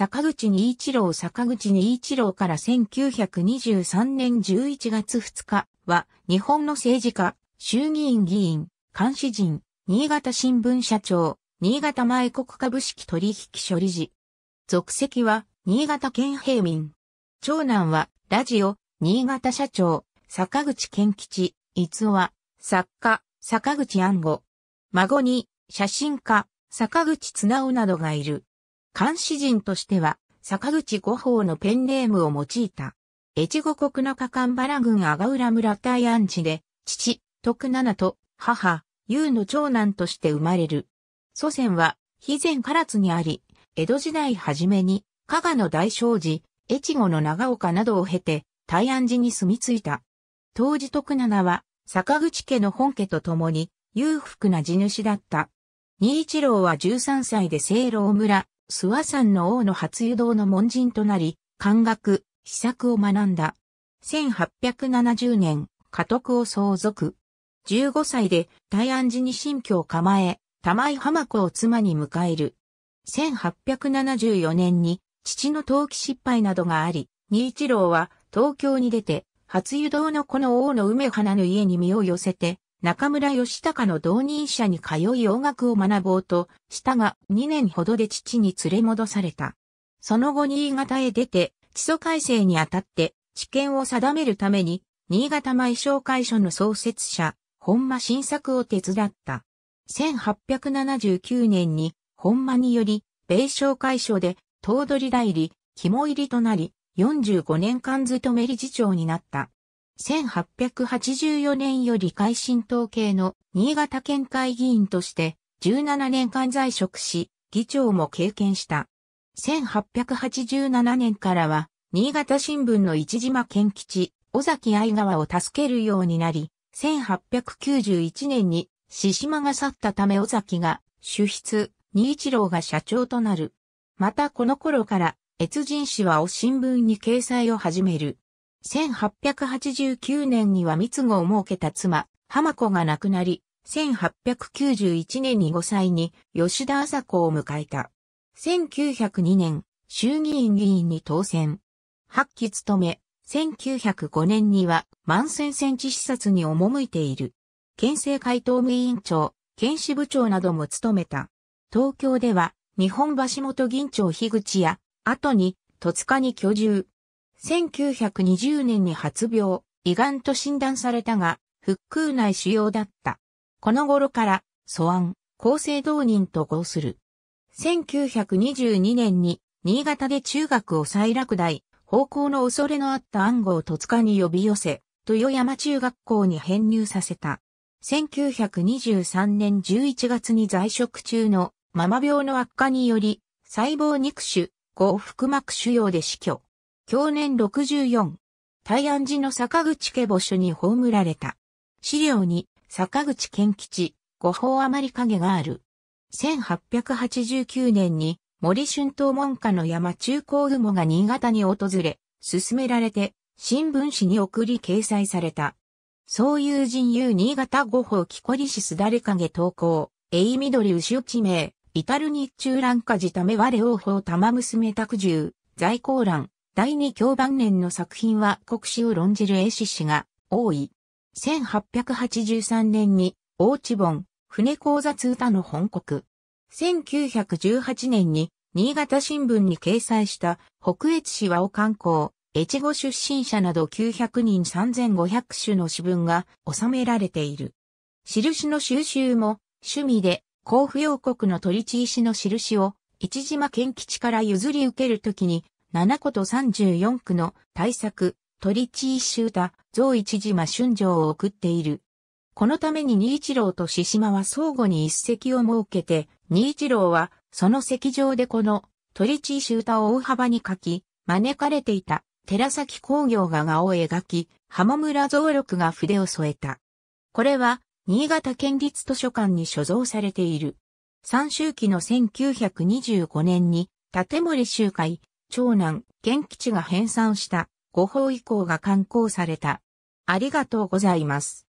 坂口二一郎坂口二一郎から1923年11月2日は日本の政治家、衆議院議員、監視人、新潟新聞社長、新潟前国株式取引所理事。属籍は新潟県平民。長男はラジオ、新潟社長、坂口健吉、逸話、作家、坂口安吾。孫に写真家、坂口綱尾などがいる。監視人としては、坂口五宝のペンネームを用いた。越後国の下関原郡阿賀浦村大安地で、父、徳七と母、優の長男として生まれる。祖先は、肥前唐津にあり、江戸時代初めに、加賀の大正寺、越後の長岡などを経て、大安寺に住み着いた。当時徳七は、坂口家の本家と共に、裕福な地主だった。二一郎は13歳で清老村、諏訪山の王の初湯道の門人となり、漢学、秘策を学んだ。1870年、家督を相続。15歳で大安寺に新居を構え、玉井浜子を妻に迎える。1874年に父の登記失敗などがあり、二一郎は東京に出て、初湯道のこの王の梅花の家に身を寄せて、中村義隆の同人者に通い音楽を学ぼうとしたが2年ほどで父に連れ戻された。その後新潟へ出て基礎改正にあたって知見を定めるために新潟前葬会所の創設者本間新作を手伝った。1879年に本間により米商会所で頭取代理、肝入りとなり、45年間勤め理事長になった。1884年より改新統計の新潟県会議員として17年間在職し、議長も経験した。1887年からは、新潟新聞の一島県吉、尾崎愛川を助けるようになり、1891年に獅島が去ったため尾崎が主筆、二一郎が社長となる。またこの頃から、越人氏はお新聞に掲載を始める。1889年には密子を設けた妻、浜子が亡くなり、1891年に5歳に吉田麻子を迎えた。1902年、衆議院議員に当選。発揮務め、1905年には万千戦地視察に赴いている。県政回答務委員長、県支部長なども務めた。東京では、日本橋本銀町樋口や、後に、戸塚に居住。1920年に発病、胃がんと診断されたが、腹腔内腫瘍だった。この頃から、素案、厚生同人と合する。1922年に、新潟で中学を再落第、方向の恐れのあった暗号を戸塚に呼び寄せ、豊山中学校に編入させた。1923年11月に在職中のママ病の悪化により、細胞肉腫、合腹膜腫瘍で死去。享年64。大安寺の坂口家墓所に葬られた。資料に坂口健吉、五宝余り影がある。1889年に森春東門下の山中高雲が新潟に訪れ、勧められて新聞紙に送り掲載された。そういう人有新潟五宝木こりしすだれ影投稿、えいみどり牛地名、至る日中乱火地ため我王法玉娘卓獣、在庫欄、第二教晩年の作品は国史を論じる英史史が多い。1883年に、大地本、船講座通歌の本国。1918年に、新潟新聞に掲載した、北越市和尾観光、越後出身者など900人3500種の詩文が収められている。印の収集も、趣味で、甲府洋国の取地石の印を、市島県吉から譲り受けるときに、7個と34区の対策、鳥地一周田、増一島春城を送っている。このために二一郎と獅島は相互に一席を設けて、二一郎はその席上でこの鳥地周田を大幅に書き、招かれていた寺崎工業が画を描き、浜村増六が筆を添えた。これは新潟県立図書館に所蔵されている。三周期の1925年に、立森集会、長男、賢吉が編纂した、ご法以降が刊行された。ありがとうございます。